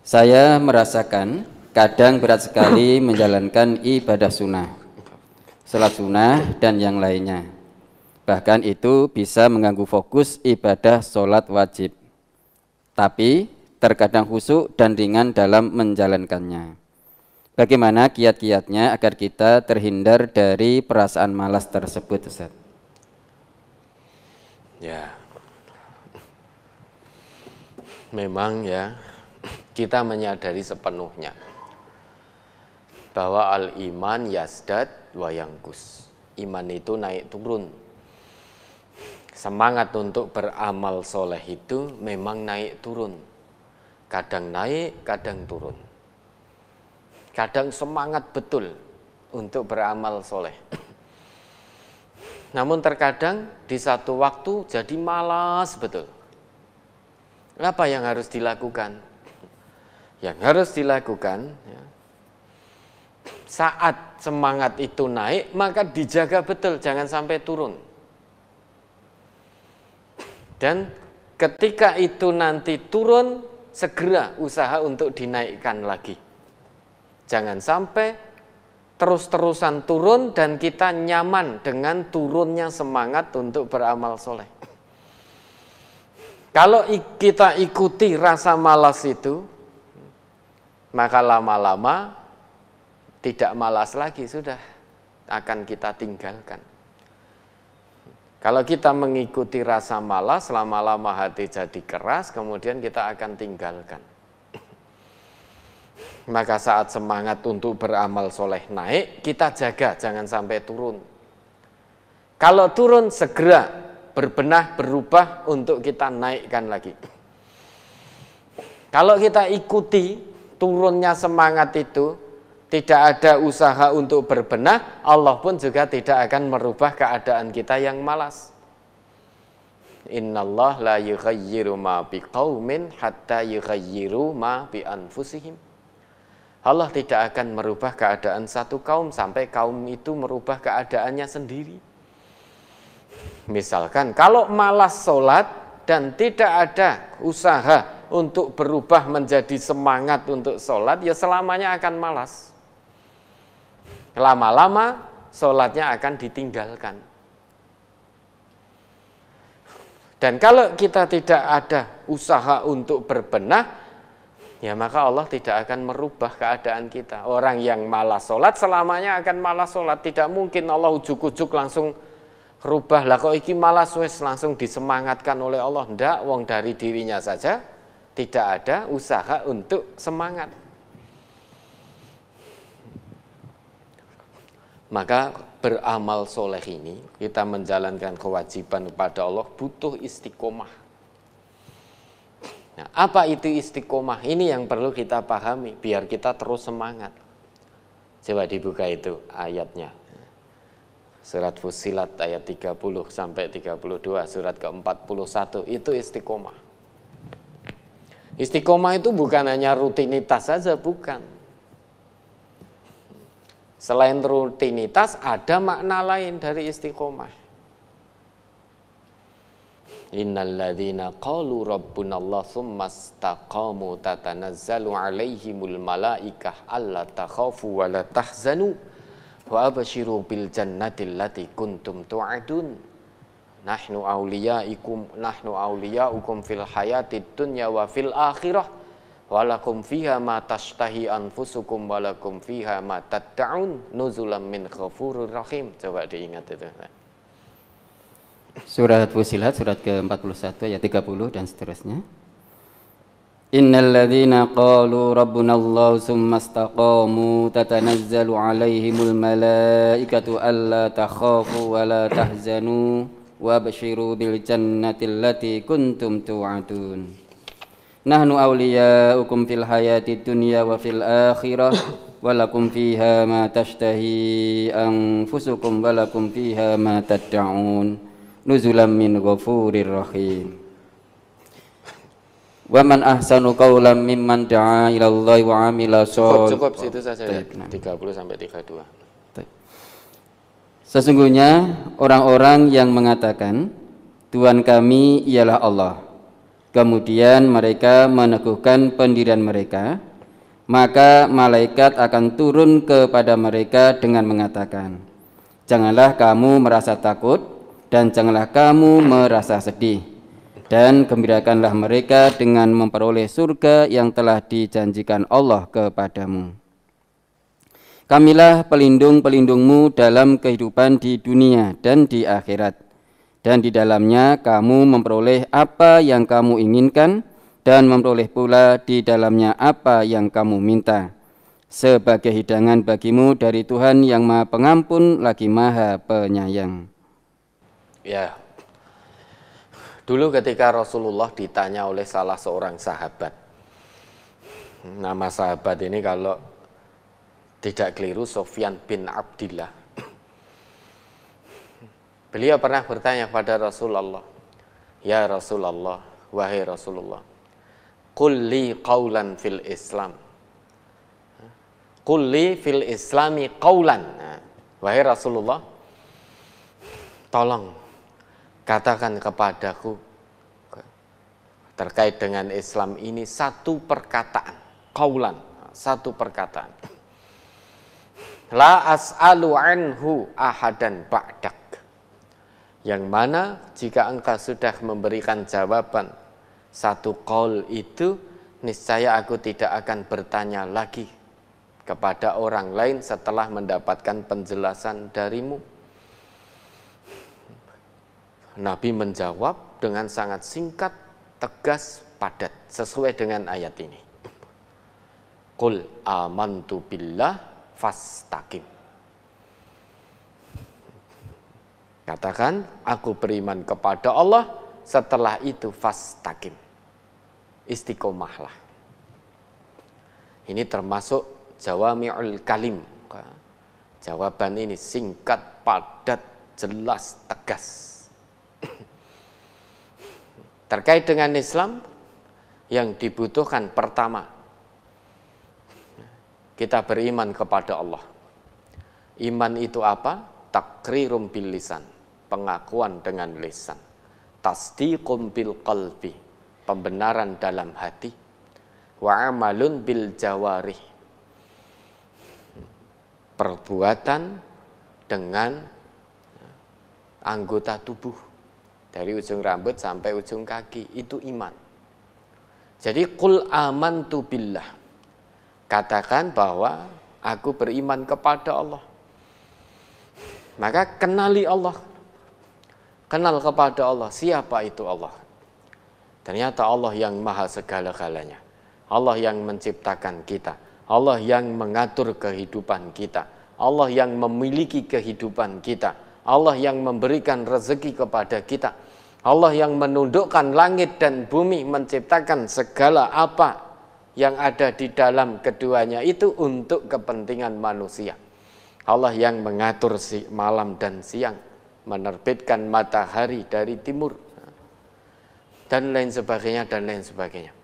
Saya merasakan kadang berat sekali menjalankan ibadah sunnah, sholat sunnah dan yang lainnya. Bahkan itu bisa mengganggu fokus ibadah sholat wajib. Tapi terkadang khusyuk dan ringan dalam menjalankannya. Bagaimana kiat-kiatnya agar kita terhindar dari perasaan malas tersebut, Ustaz? Ya. Memang ya, kita menyadari sepenuhnya bahwa al iman yasdat wayangkus iman itu naik turun semangat untuk beramal soleh itu memang naik turun kadang naik kadang turun kadang semangat betul untuk beramal soleh namun terkadang di satu waktu jadi malas betul apa yang harus dilakukan yang harus dilakukan ya, saat semangat itu naik maka dijaga betul jangan sampai turun dan ketika itu nanti turun segera usaha untuk dinaikkan lagi jangan sampai terus-terusan turun dan kita nyaman dengan turunnya semangat untuk beramal soleh kalau kita ikuti rasa malas itu maka lama-lama tidak malas lagi sudah akan kita tinggalkan. Kalau kita mengikuti rasa malas, lama-lama hati jadi keras, kemudian kita akan tinggalkan. Maka saat semangat untuk beramal soleh naik, kita jaga jangan sampai turun. Kalau turun segera berbenah berubah untuk kita naikkan lagi. Kalau kita ikuti turunnya semangat itu, tidak ada usaha untuk berbenah, Allah pun juga tidak akan merubah keadaan kita yang malas. Innallah la yughayyiru ma biqaumin hatta yughayyiru ma bi anfusihim. Allah tidak akan merubah keadaan satu kaum sampai kaum itu merubah keadaannya sendiri. Misalkan kalau malas sholat dan tidak ada usaha untuk berubah menjadi semangat untuk sholat, ya selamanya akan malas. Lama-lama sholatnya akan ditinggalkan. Dan kalau kita tidak ada usaha untuk berbenah, ya maka Allah tidak akan merubah keadaan kita. Orang yang malas sholat selamanya akan malas sholat. Tidak mungkin Allah ujuk-ujuk langsung rubah. Lah kok iki malas wes langsung disemangatkan oleh Allah. Ndak, wong dari dirinya saja tidak ada usaha untuk semangat. Maka beramal soleh ini, kita menjalankan kewajiban kepada Allah butuh istiqomah. Nah, apa itu istiqomah? Ini yang perlu kita pahami, biar kita terus semangat. Coba dibuka itu ayatnya. Surat Fusilat ayat 30 sampai 32, surat ke-41 itu istiqomah. Istiqomah itu bukan hanya rutinitas saja, bukan. Selain rutinitas, ada makna lain dari istiqomah. Innalladzina qalu rabbunallah thumma istaqamu tatanazzalu alaihimul malaikah alla takhafu wa la tahzanu wa abshiru bil jannati allati kuntum tu'adun. nahnu awliyaikum nahnu awliyaukum fil hayati dunya wa fil akhirah walakum fiha ma tashtahi anfusukum walakum fiha ma tatta'un nuzulam min ghafurur rahim coba diingat itu Surat Fusilat surat ke-41 ayat 30 dan seterusnya Innalladzina qalu rabbunallahu summa istaqamu tatanazzalu alaihimul malaikatu alla takhafu wa la tahzanu وابشروا بالجنة التي كنتم توعدون نحن أولياؤكم في الحياة الدنيا وفي الآخرة ولكم فيها ما تشتهي أنفسكم ولكم فيها ما تدعون نزلا من غفور رحيم ومن أحسن قولا ممن دعا إلى الله وعمل صالحا cukup, wa cukup, cukup, cukup, cukup, cukup, cukup, cukup, Sesungguhnya orang-orang yang mengatakan Tuhan kami ialah Allah Kemudian mereka meneguhkan pendirian mereka Maka malaikat akan turun kepada mereka dengan mengatakan Janganlah kamu merasa takut dan janganlah kamu merasa sedih Dan gembirakanlah mereka dengan memperoleh surga yang telah dijanjikan Allah kepadamu Kamilah pelindung-pelindungmu dalam kehidupan di dunia dan di akhirat. Dan di dalamnya kamu memperoleh apa yang kamu inginkan dan memperoleh pula di dalamnya apa yang kamu minta. Sebagai hidangan bagimu dari Tuhan yang maha pengampun lagi maha penyayang. Ya, dulu ketika Rasulullah ditanya oleh salah seorang sahabat. Nama sahabat ini kalau tidak keliru Sofyan bin Abdillah. Beliau pernah bertanya kepada Rasulullah, "Ya Rasulullah, wahai Rasulullah, kulli li qawlan fil Islam." Kulli fil Islami qawlan. Nah, wahai Rasulullah, tolong katakan kepadaku terkait dengan Islam ini satu perkataan, qawlan, satu perkataan. La as'alu anhu ahadan ba'dak. Yang mana jika engkau sudah memberikan jawaban satu call itu, niscaya aku tidak akan bertanya lagi kepada orang lain setelah mendapatkan penjelasan darimu. Nabi menjawab dengan sangat singkat, tegas, padat sesuai dengan ayat ini. Qul amantu billah fastaqim. Katakan, aku beriman kepada Allah, setelah itu fastaqim. Istiqomahlah. Ini termasuk jawami'ul kalim. Jawaban ini singkat, padat, jelas, tegas. Terkait dengan Islam, yang dibutuhkan pertama kita beriman kepada Allah. Iman itu apa? Takrirum bil lisan, pengakuan dengan lisan. Tasdiqum bil qalbi, pembenaran dalam hati. Wa amalun bil jawari perbuatan dengan ya, anggota tubuh dari ujung rambut sampai ujung kaki itu iman. Jadi kul aman tu billah Katakan bahwa aku beriman kepada Allah. Maka kenali Allah. Kenal kepada Allah. Siapa itu Allah? Ternyata Allah yang maha segala-galanya. Allah yang menciptakan kita. Allah yang mengatur kehidupan kita. Allah yang memiliki kehidupan kita. Allah yang memberikan rezeki kepada kita. Allah yang menundukkan langit dan bumi menciptakan segala apa yang ada di dalam keduanya itu untuk kepentingan manusia. Allah yang mengatur si malam dan siang, menerbitkan matahari dari timur dan lain sebagainya dan lain sebagainya.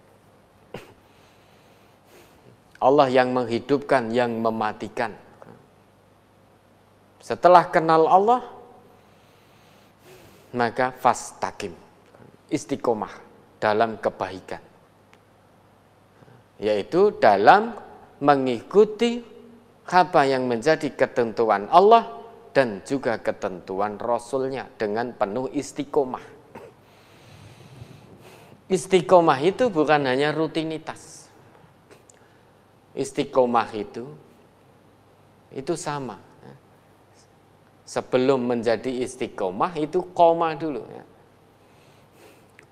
Allah yang menghidupkan, yang mematikan. Setelah kenal Allah, maka fastakim, istiqomah dalam kebaikan yaitu dalam mengikuti apa yang menjadi ketentuan Allah dan juga ketentuan Rasulnya dengan penuh istiqomah. Istiqomah itu bukan hanya rutinitas. Istiqomah itu itu sama. Sebelum menjadi istiqomah itu koma dulu.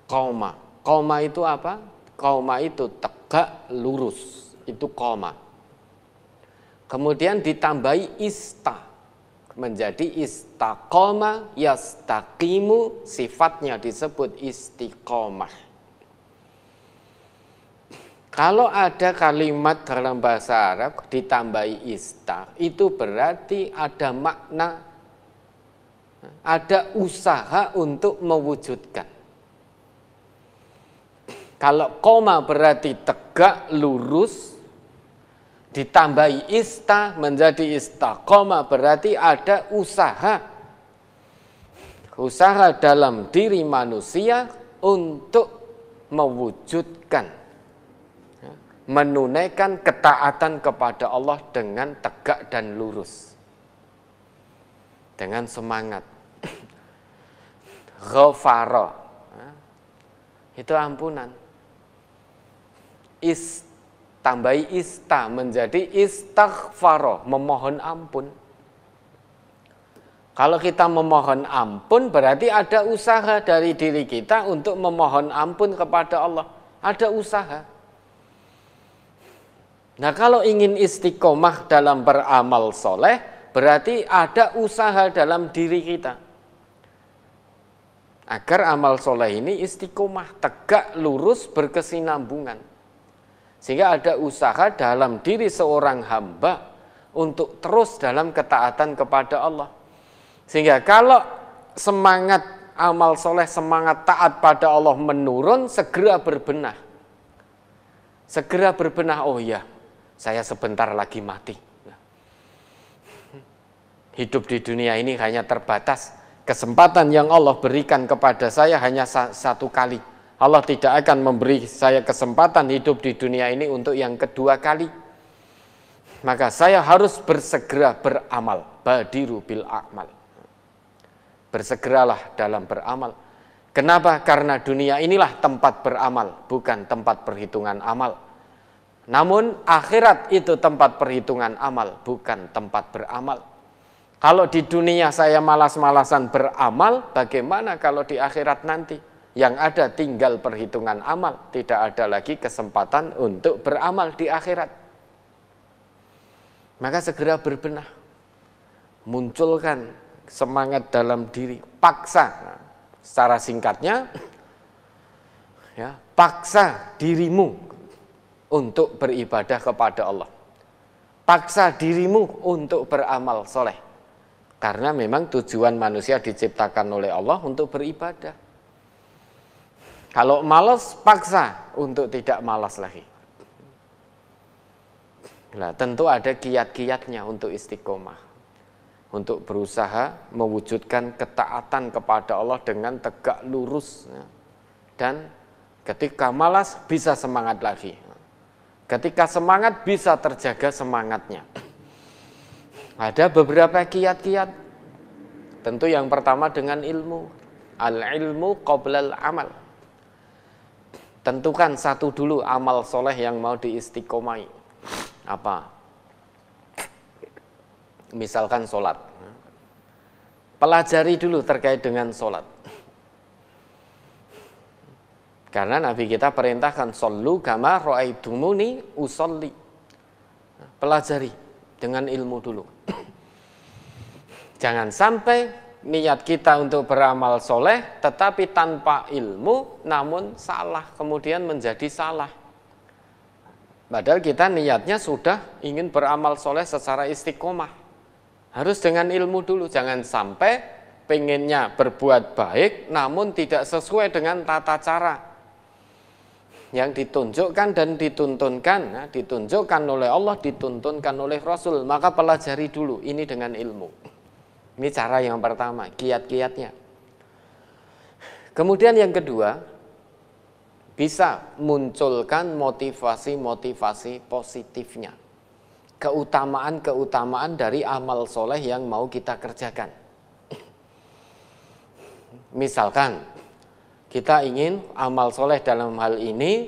Koma. Koma itu apa? Koma itu tegak lurus, itu koma. Kemudian ditambahi ista menjadi istakoma yastakimu sifatnya disebut istiqomah. Kalau ada kalimat dalam bahasa Arab ditambahi ista, itu berarti ada makna, ada usaha untuk mewujudkan. Kalau koma berarti tegak, lurus, ditambahi ista menjadi ista koma berarti ada usaha. Usaha dalam diri manusia untuk mewujudkan, ya, menunaikan ketaatan kepada Allah dengan tegak dan lurus. Dengan semangat. Ghafara. Ya. Itu ampunan is tambahi ista menjadi istaghfaro, memohon ampun. Kalau kita memohon ampun berarti ada usaha dari diri kita untuk memohon ampun kepada Allah. Ada usaha. Nah kalau ingin istiqomah dalam beramal soleh berarti ada usaha dalam diri kita. Agar amal soleh ini istiqomah, tegak, lurus, berkesinambungan. Sehingga ada usaha dalam diri seorang hamba untuk terus dalam ketaatan kepada Allah. Sehingga kalau semangat amal soleh, semangat taat pada Allah menurun, segera berbenah. Segera berbenah, oh ya, saya sebentar lagi mati. Hidup di dunia ini hanya terbatas. Kesempatan yang Allah berikan kepada saya hanya satu kali Allah tidak akan memberi saya kesempatan hidup di dunia ini untuk yang kedua kali. Maka saya harus bersegera beramal. Badiru bil amal. Bersegeralah dalam beramal. Kenapa? Karena dunia inilah tempat beramal, bukan tempat perhitungan amal. Namun akhirat itu tempat perhitungan amal, bukan tempat beramal. Kalau di dunia saya malas-malasan beramal, bagaimana kalau di akhirat nanti? yang ada tinggal perhitungan amal, tidak ada lagi kesempatan untuk beramal di akhirat. Maka segera berbenah, munculkan semangat dalam diri, paksa. secara singkatnya, ya, paksa dirimu untuk beribadah kepada Allah. Paksa dirimu untuk beramal soleh. Karena memang tujuan manusia diciptakan oleh Allah untuk beribadah kalau malas, paksa untuk tidak malas lagi. Nah, tentu ada kiat-kiatnya untuk istiqomah. Untuk berusaha mewujudkan ketaatan kepada Allah dengan tegak lurus. Ya. Dan ketika malas, bisa semangat lagi. Ketika semangat, bisa terjaga semangatnya. Ada beberapa kiat-kiat Tentu yang pertama dengan ilmu. Al ilmu qoblal amal tentukan satu dulu amal soleh yang mau diistiqomai apa misalkan sholat pelajari dulu terkait dengan sholat karena Nabi kita perintahkan solu gama ro'aidumuni usolli pelajari dengan ilmu dulu jangan sampai niat kita untuk beramal soleh tetapi tanpa ilmu namun salah kemudian menjadi salah padahal kita niatnya sudah ingin beramal soleh secara istiqomah harus dengan ilmu dulu jangan sampai pengennya berbuat baik namun tidak sesuai dengan tata cara yang ditunjukkan dan dituntunkan ya, ditunjukkan oleh Allah dituntunkan oleh Rasul maka pelajari dulu ini dengan ilmu ini cara yang pertama, kiat-kiatnya. Kemudian yang kedua, bisa munculkan motivasi-motivasi positifnya. Keutamaan-keutamaan dari amal soleh yang mau kita kerjakan. Misalkan, kita ingin amal soleh dalam hal ini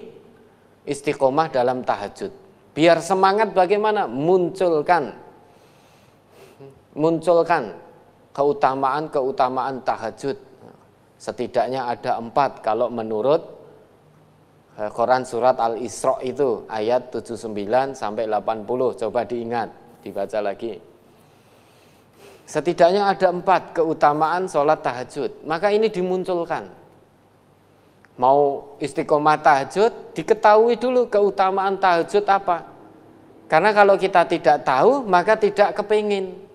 istiqomah dalam tahajud. Biar semangat bagaimana? Munculkan. Munculkan keutamaan-keutamaan tahajud. Setidaknya ada empat kalau menurut eh, Quran Surat Al-Isra itu ayat 79 sampai 80. Coba diingat, dibaca lagi. Setidaknya ada empat keutamaan sholat tahajud. Maka ini dimunculkan. Mau istiqomah tahajud, diketahui dulu keutamaan tahajud apa. Karena kalau kita tidak tahu, maka tidak kepingin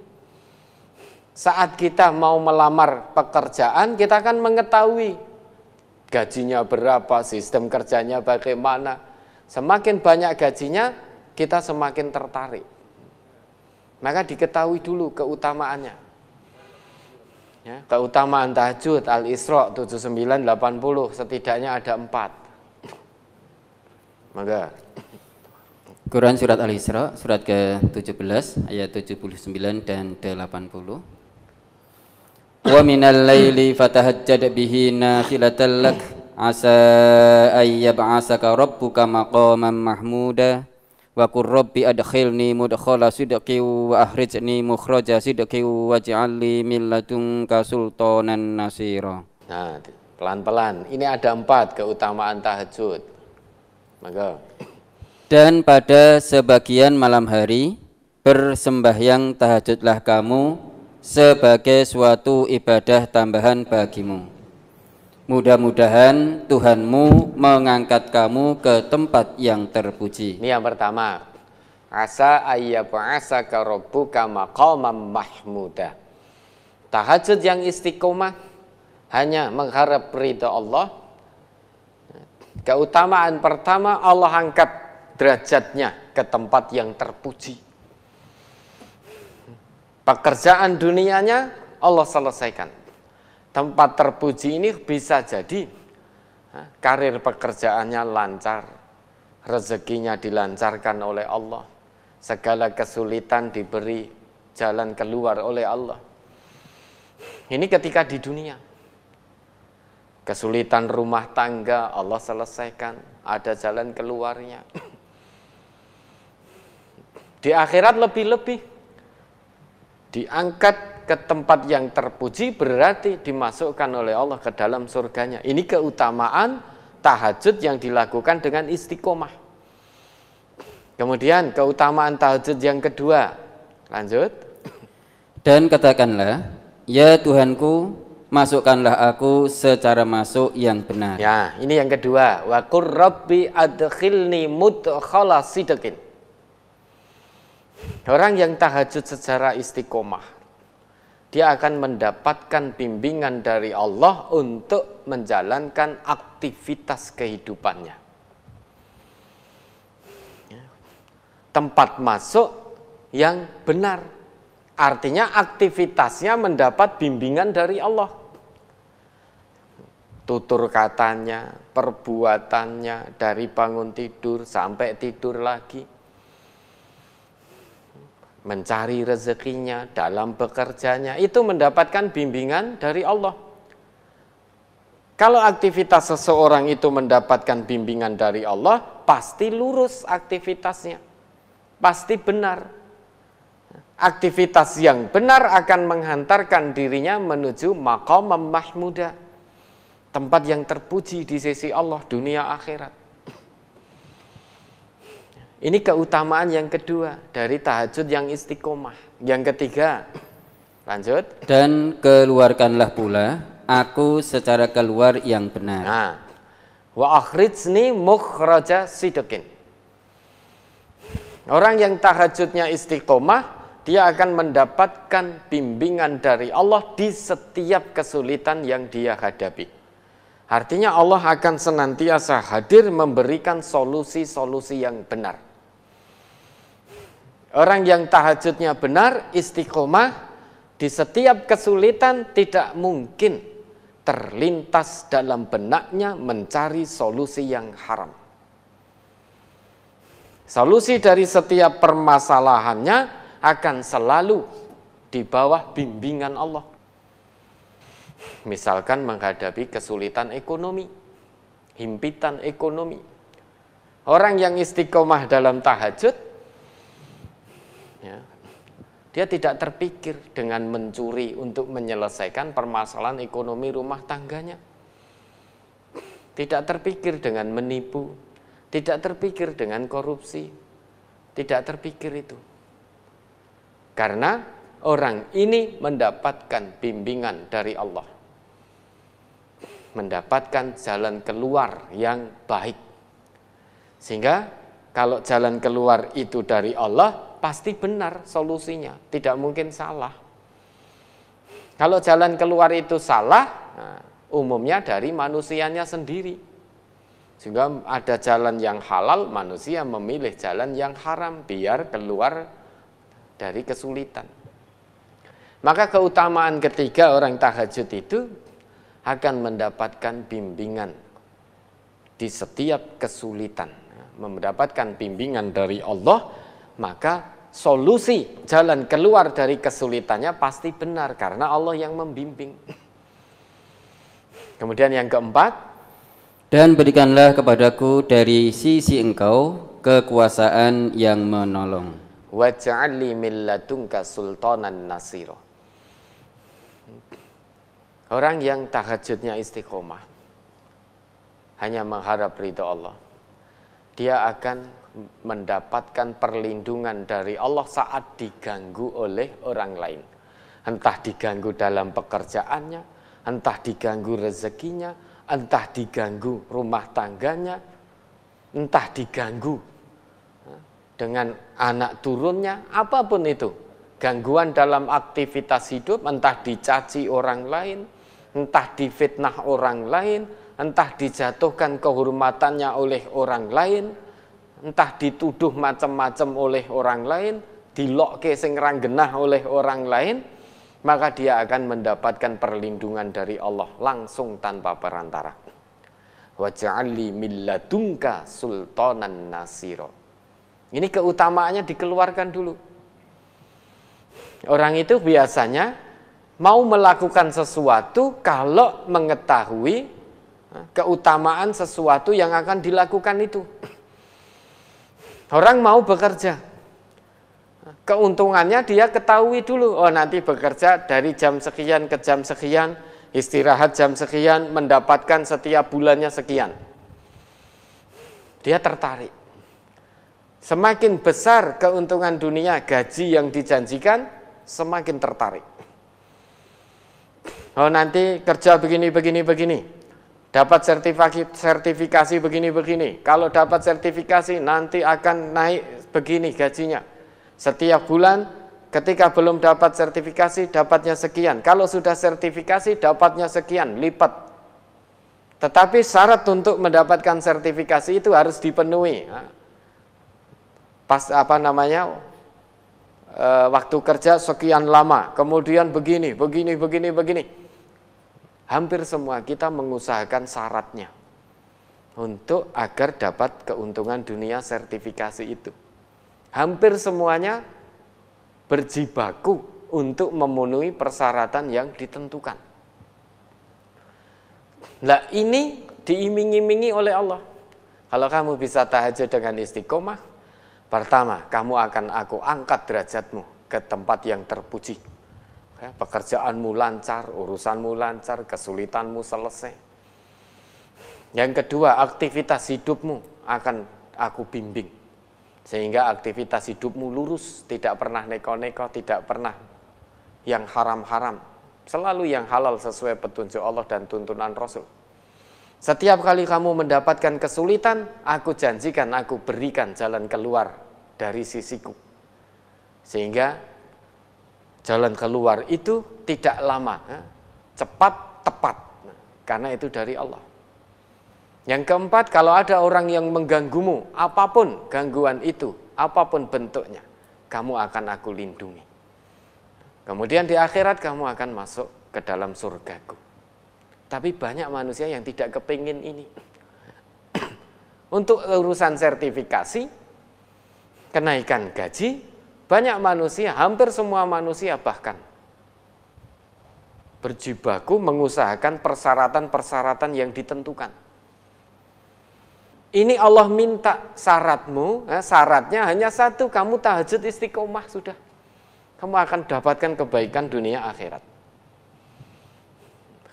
saat kita mau melamar pekerjaan, kita akan mengetahui gajinya berapa, sistem kerjanya bagaimana. Semakin banyak gajinya, kita semakin tertarik. Maka diketahui dulu keutamaannya. Ya, keutamaan tahajud Al-Isra 79 80 setidaknya ada empat. Maka Quran surat Al-Isra surat ke-17 ayat 79 dan 80 wa minal laili fatahajjad bihi nafilatan lak asa ay yab'asaka rabbuka maqaman mahmuda wa qur rabbi adkhilni mudkhala sidqi wa akhrijni mukhraja sidqi wa ja'alni min ladunka sultanan nasira nah pelan-pelan ini ada empat keutamaan tahajud maka dan pada sebagian malam hari bersembahyang tahajudlah kamu sebagai suatu ibadah tambahan bagimu. Mudah-mudahan Tuhanmu mengangkat kamu ke tempat yang terpuji. Ini yang pertama. Asa ayyab'asaka rabbuka maqaman mahmuda. Tahajud yang istiqomah hanya mengharap ridha Allah. Keutamaan pertama Allah angkat derajatnya ke tempat yang terpuji Pekerjaan dunianya Allah selesaikan. Tempat terpuji ini bisa jadi karir pekerjaannya lancar, rezekinya dilancarkan oleh Allah, segala kesulitan diberi jalan keluar oleh Allah. Ini ketika di dunia. Kesulitan rumah tangga Allah selesaikan, ada jalan keluarnya. Di akhirat lebih-lebih diangkat ke tempat yang terpuji berarti dimasukkan oleh Allah ke dalam surganya. Ini keutamaan tahajud yang dilakukan dengan istiqomah. Kemudian keutamaan tahajud yang kedua. Lanjut. Dan katakanlah, ya Tuhanku, masukkanlah aku secara masuk yang benar. Ya, ini yang kedua. Wa qur rabbi adkhilni mudkhala sidqin. Orang yang tahajud secara istiqomah, dia akan mendapatkan bimbingan dari Allah untuk menjalankan aktivitas kehidupannya. Ya. Tempat masuk yang benar, artinya aktivitasnya mendapat bimbingan dari Allah. Tutur katanya, perbuatannya, dari bangun tidur sampai tidur lagi, mencari rezekinya, dalam bekerjanya, itu mendapatkan bimbingan dari Allah. Kalau aktivitas seseorang itu mendapatkan bimbingan dari Allah, pasti lurus aktivitasnya, pasti benar. Aktivitas yang benar akan menghantarkan dirinya menuju maqam mahmuda, tempat yang terpuji di sisi Allah dunia akhirat. Ini keutamaan yang kedua dari tahajud yang istiqomah. Yang ketiga, lanjut. Dan keluarkanlah pula aku secara keluar yang benar. Nah, wa akhrijni mukhraja sidokin. Orang yang tahajudnya istiqomah, dia akan mendapatkan bimbingan dari Allah di setiap kesulitan yang dia hadapi. Artinya Allah akan senantiasa hadir memberikan solusi-solusi yang benar. Orang yang tahajudnya benar, istiqomah, di setiap kesulitan tidak mungkin terlintas dalam benaknya mencari solusi yang haram. Solusi dari setiap permasalahannya akan selalu di bawah bimbingan Allah. Misalkan menghadapi kesulitan ekonomi, himpitan ekonomi. Orang yang istiqomah dalam tahajud dia tidak terpikir dengan mencuri untuk menyelesaikan permasalahan ekonomi rumah tangganya. Tidak terpikir dengan menipu, tidak terpikir dengan korupsi, tidak terpikir itu. Karena orang ini mendapatkan bimbingan dari Allah. Mendapatkan jalan keluar yang baik. Sehingga kalau jalan keluar itu dari Allah, pasti benar solusinya, tidak mungkin salah. Kalau jalan keluar itu salah, nah, umumnya dari manusianya sendiri. Juga ada jalan yang halal, manusia memilih jalan yang haram biar keluar dari kesulitan. Maka keutamaan ketiga orang tahajud itu akan mendapatkan bimbingan di setiap kesulitan nah, mendapatkan bimbingan dari Allah maka solusi jalan keluar dari kesulitannya pasti benar karena Allah yang membimbing. Kemudian yang keempat, dan berikanlah kepadaku dari sisi engkau kekuasaan yang menolong. Waj'alli min ladunka nasiro. Orang yang tahajudnya istiqomah hanya mengharap ridho Allah, dia akan mendapatkan perlindungan dari Allah saat diganggu oleh orang lain. Entah diganggu dalam pekerjaannya, entah diganggu rezekinya, entah diganggu rumah tangganya, entah diganggu eh, dengan anak turunnya, apapun itu. Gangguan dalam aktivitas hidup, entah dicaci orang lain, entah difitnah orang lain, entah dijatuhkan kehormatannya oleh orang lain, entah dituduh macam-macam oleh orang lain, dilokke sing genah oleh orang lain, maka dia akan mendapatkan perlindungan dari Allah langsung tanpa perantara. Waj'alli milladunka sultanan nasiro. Ini keutamaannya dikeluarkan dulu. Orang itu biasanya mau melakukan sesuatu kalau mengetahui eh, keutamaan sesuatu yang akan dilakukan itu. Orang mau bekerja. Keuntungannya dia ketahui dulu. Oh nanti bekerja dari jam sekian ke jam sekian, istirahat jam sekian, mendapatkan setiap bulannya sekian. Dia tertarik. Semakin besar keuntungan dunia gaji yang dijanjikan, semakin tertarik. Oh nanti kerja begini, begini, begini dapat sertifikasi begini-begini. Kalau dapat sertifikasi nanti akan naik begini gajinya. Setiap bulan ketika belum dapat sertifikasi dapatnya sekian. Kalau sudah sertifikasi dapatnya sekian lipat. Tetapi syarat untuk mendapatkan sertifikasi itu harus dipenuhi. Pas apa namanya eh, waktu kerja sekian lama, kemudian begini, begini, begini, begini hampir semua kita mengusahakan syaratnya untuk agar dapat keuntungan dunia sertifikasi itu. Hampir semuanya berjibaku untuk memenuhi persyaratan yang ditentukan. Nah ini diiming-imingi oleh Allah. Kalau kamu bisa tahajud dengan istiqomah, pertama kamu akan aku angkat derajatmu ke tempat yang terpuji Ya, pekerjaanmu lancar, urusanmu lancar, kesulitanmu selesai. Yang kedua, aktivitas hidupmu akan aku bimbing. Sehingga aktivitas hidupmu lurus, tidak pernah neko-neko, tidak pernah yang haram-haram. Selalu yang halal sesuai petunjuk Allah dan tuntunan Rasul. Setiap kali kamu mendapatkan kesulitan, aku janjikan aku berikan jalan keluar dari sisiku. Sehingga Jalan keluar itu tidak lama, cepat, tepat, karena itu dari Allah. Yang keempat, kalau ada orang yang mengganggumu, apapun gangguan itu, apapun bentuknya, kamu akan aku lindungi. Kemudian di akhirat kamu akan masuk ke dalam surgaku. Tapi banyak manusia yang tidak kepingin ini. Untuk urusan sertifikasi, kenaikan gaji, banyak manusia, hampir semua manusia bahkan berjibaku mengusahakan persyaratan-persyaratan yang ditentukan. Ini Allah minta syaratmu, eh, syaratnya hanya satu, kamu tahajud istiqomah sudah. Kamu akan dapatkan kebaikan dunia akhirat.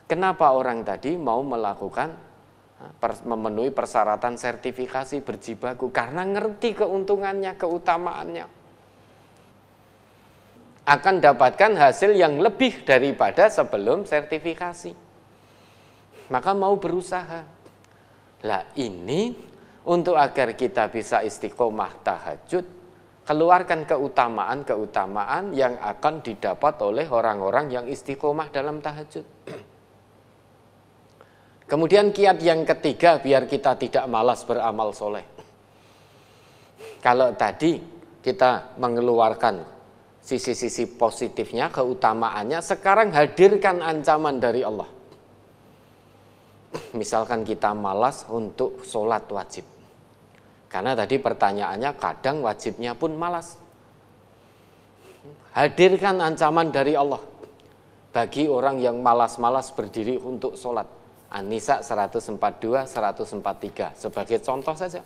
Kenapa orang tadi mau melakukan eh, memenuhi persyaratan sertifikasi berjibaku? Karena ngerti keuntungannya, keutamaannya akan dapatkan hasil yang lebih daripada sebelum sertifikasi. Maka mau berusaha. Lah ini untuk agar kita bisa istiqomah tahajud, keluarkan keutamaan-keutamaan yang akan didapat oleh orang-orang yang istiqomah dalam tahajud. Kemudian kiat yang ketiga biar kita tidak malas beramal soleh. Kalau tadi kita mengeluarkan sisi-sisi positifnya, keutamaannya, sekarang hadirkan ancaman dari Allah. Misalkan kita malas untuk sholat wajib. Karena tadi pertanyaannya kadang wajibnya pun malas. Hadirkan ancaman dari Allah bagi orang yang malas-malas berdiri untuk sholat. An-Nisa 142, 143 sebagai contoh saja.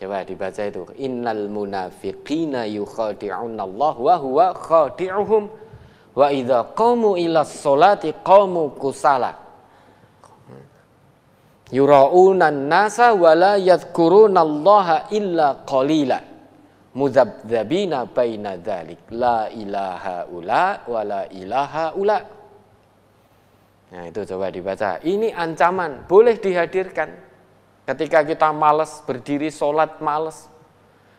Coba dibaca itu. Innal munafiqina yukhadi'unna Allah wa huwa khadi'uhum wa idza qamu ila sholati qamu kusala. Yura'una nasa wa la yadhkuruna illa qalila. Mudzabdzabina baina dzalik la ilaha ula wa la ilaha ula. Nah itu coba dibaca. Ini ancaman, boleh dihadirkan Ketika kita malas berdiri sholat malas,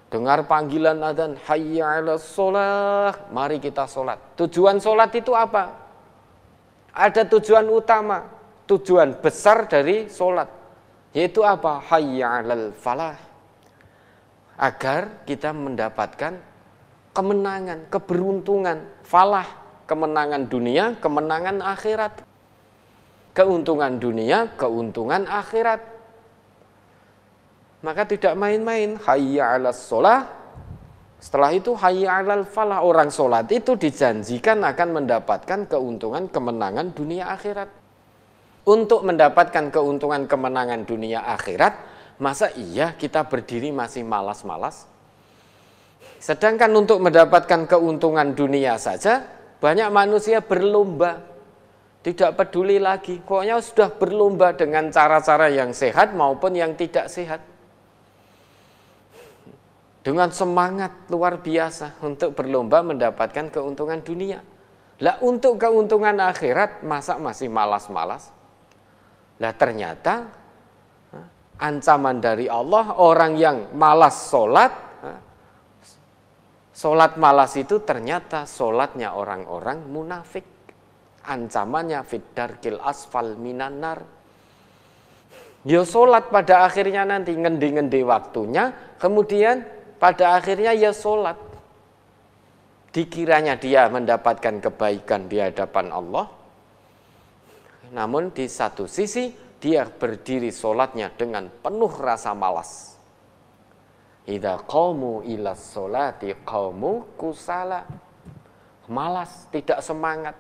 dengar panggilan adzan hayya ala sholat, mari kita sholat. Tujuan sholat itu apa? Ada tujuan utama, tujuan besar dari sholat, yaitu apa? Hayya ala falah. Agar kita mendapatkan kemenangan, keberuntungan, falah, kemenangan dunia, kemenangan akhirat. Keuntungan dunia, keuntungan akhirat maka tidak main-main. Hayya ala sholah. Setelah itu hayya 'alal falah. Orang sholat itu dijanjikan akan mendapatkan keuntungan kemenangan dunia akhirat. Untuk mendapatkan keuntungan kemenangan dunia akhirat, masa iya kita berdiri masih malas-malas? Sedangkan untuk mendapatkan keuntungan dunia saja, banyak manusia berlomba tidak peduli lagi. Pokoknya sudah berlomba dengan cara-cara yang sehat maupun yang tidak sehat dengan semangat luar biasa untuk berlomba mendapatkan keuntungan dunia. Lah untuk keuntungan akhirat masa masih malas-malas? Lah ternyata eh, ancaman dari Allah orang yang malas sholat, eh, sholat malas itu ternyata sholatnya orang-orang munafik. Ancamannya kil asfal minanar. Ya sholat pada akhirnya nanti ngendi-ngendi waktunya, kemudian pada akhirnya ya sholat. Dikiranya dia mendapatkan kebaikan di hadapan Allah, namun di satu sisi dia berdiri sholatnya dengan penuh rasa malas. Ida kamu ilas sholati kamu kusala. Malas, tidak semangat.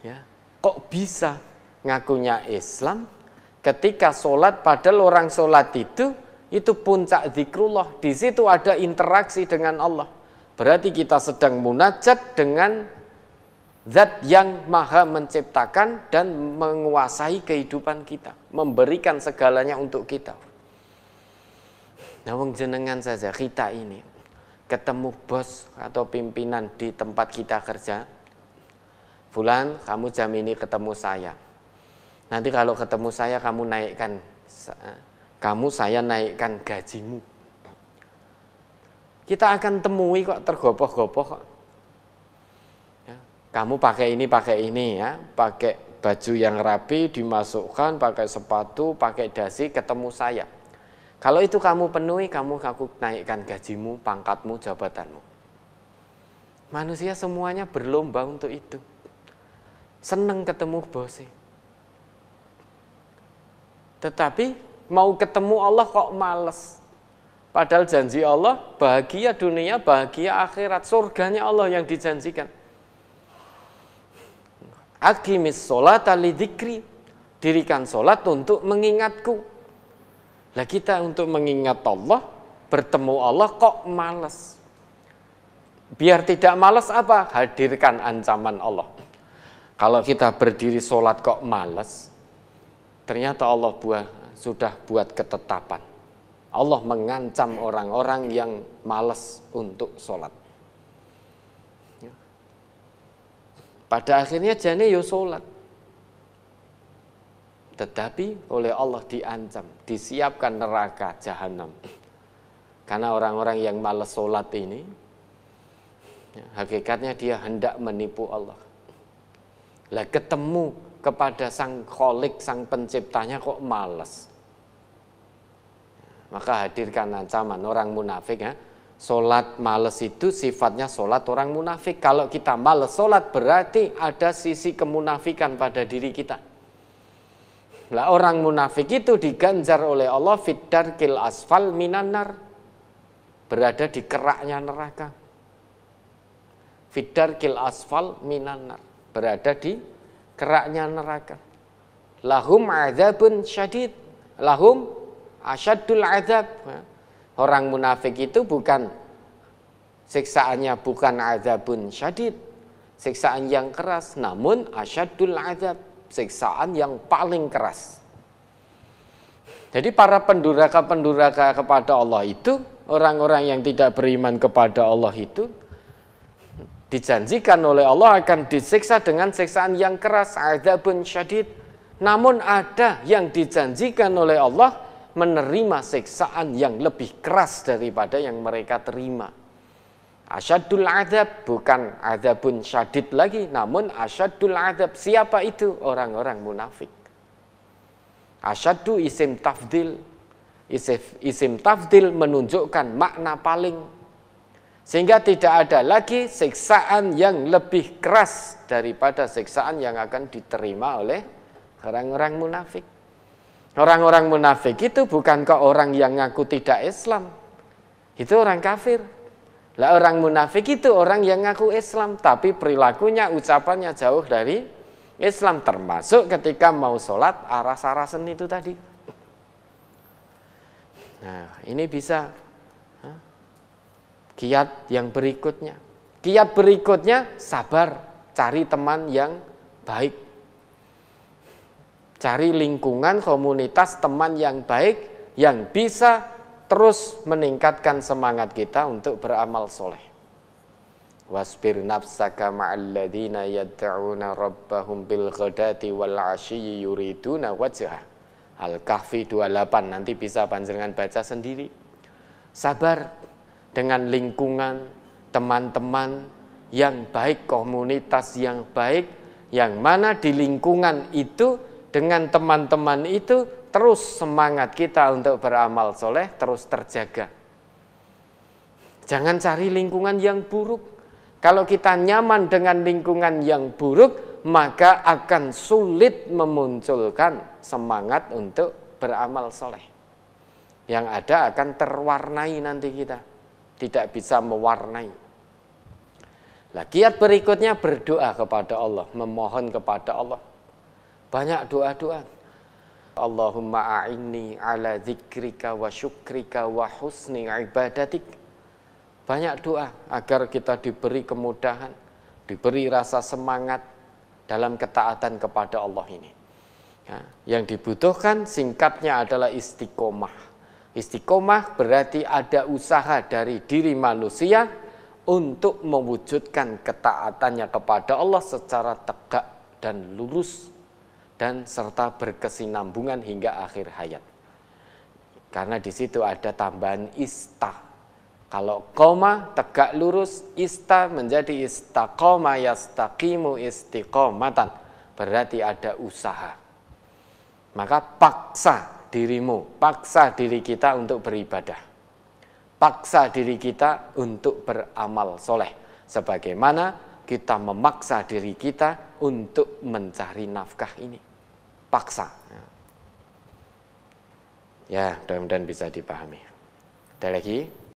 Ya, kok bisa ngakunya Islam ketika sholat padahal orang sholat itu itu puncak zikrullah. Di situ ada interaksi dengan Allah. Berarti kita sedang munajat dengan zat yang maha menciptakan dan menguasai kehidupan kita. Memberikan segalanya untuk kita. nah jenengan saja kita ini ketemu bos atau pimpinan di tempat kita kerja. Bulan kamu jam ini ketemu saya. Nanti kalau ketemu saya kamu naikkan kamu saya naikkan gajimu. Kita akan temui kok tergopoh-gopoh kok. Ya, kamu pakai ini, pakai ini ya, pakai baju yang rapi, dimasukkan, pakai sepatu, pakai dasi, ketemu saya. Kalau itu kamu penuhi, kamu aku naikkan gajimu, pangkatmu, jabatanmu. Manusia semuanya berlomba untuk itu. Senang ketemu bosnya. Tetapi Mau ketemu Allah kok males. Padahal janji Allah, bahagia dunia, bahagia akhirat. Surganya Allah yang dijanjikan. Akimis sholat alidikri. Dirikan sholat untuk mengingatku. Lah kita untuk mengingat Allah, bertemu Allah kok males. Biar tidak males apa? Hadirkan ancaman Allah. Kalau kita berdiri sholat kok males, ternyata Allah buah sudah buat ketetapan. Allah mengancam orang-orang yang malas untuk sholat. Ya. Pada akhirnya jani yo sholat. Tetapi oleh Allah diancam, disiapkan neraka jahanam. Karena orang-orang yang malas sholat ini, ya, hakikatnya dia hendak menipu Allah. Lah ketemu kepada sang kolik sang penciptanya kok males. Maka hadirkan ancaman orang munafik ya. Solat males itu sifatnya solat orang munafik. Kalau kita males solat berarti ada sisi kemunafikan pada diri kita. Lah orang munafik itu diganjar oleh Allah fidar kil asfal minanar. Berada di keraknya neraka. Fidar kil asfal minanar. Berada di keraknya neraka. Lahum azabun syadid. Lahum asyadul azab. Orang munafik itu bukan siksaannya bukan azabun syadid. Siksaan yang keras namun asyadul azab. Siksaan yang paling keras. Jadi para penduraka-penduraka kepada Allah itu, orang-orang yang tidak beriman kepada Allah itu dijanjikan oleh Allah akan disiksa dengan siksaan yang keras adzabun syadid namun ada yang dijanjikan oleh Allah menerima siksaan yang lebih keras daripada yang mereka terima asyadul adab bukan adabun syadid lagi namun asyadul adab siapa itu orang-orang munafik asyadu isim tafdil isim, isim tafdil menunjukkan makna paling sehingga tidak ada lagi siksaan yang lebih keras daripada siksaan yang akan diterima oleh orang-orang munafik. Orang-orang munafik itu bukan ke orang yang ngaku tidak Islam. Itu orang kafir. Lah orang munafik itu orang yang ngaku Islam tapi perilakunya, ucapannya jauh dari Islam termasuk ketika mau sholat aras-arasan itu tadi. Nah, ini bisa Kiat yang berikutnya. Kiat berikutnya sabar, cari teman yang baik. Cari lingkungan komunitas teman yang baik yang bisa terus meningkatkan semangat kita untuk beramal soleh. Wasbir nafsaka ma'alladina yad'una rabbahum bil ghadati wal asyi yuriduna wajah. Al-Kahfi 28 nanti bisa panjenengan baca sendiri. Sabar dengan lingkungan, teman-teman yang baik, komunitas yang baik, yang mana di lingkungan itu dengan teman-teman itu terus semangat kita untuk beramal soleh terus terjaga. Jangan cari lingkungan yang buruk. Kalau kita nyaman dengan lingkungan yang buruk, maka akan sulit memunculkan semangat untuk beramal soleh. Yang ada akan terwarnai nanti kita tidak bisa mewarnai. Nah, kiat berikutnya berdoa kepada Allah, memohon kepada Allah. Banyak doa-doa. Allahumma a'inni ala zikrika wa syukrika wa husni ibadatik. Banyak doa agar kita diberi kemudahan, diberi rasa semangat dalam ketaatan kepada Allah ini. Ya, yang dibutuhkan singkatnya adalah istiqomah Istiqomah berarti ada usaha dari diri manusia untuk mewujudkan ketaatannya kepada Allah secara tegak dan lurus dan serta berkesinambungan hingga akhir hayat. Karena di situ ada tambahan ista. Kalau koma tegak lurus, ista menjadi istaqoma yastaqimu istiqomatan. Berarti ada usaha. Maka paksa dirimu, paksa diri kita untuk beribadah. Paksa diri kita untuk beramal soleh. Sebagaimana kita memaksa diri kita untuk mencari nafkah ini. Paksa. Ya, mudah-mudahan bisa dipahami. Ada lagi?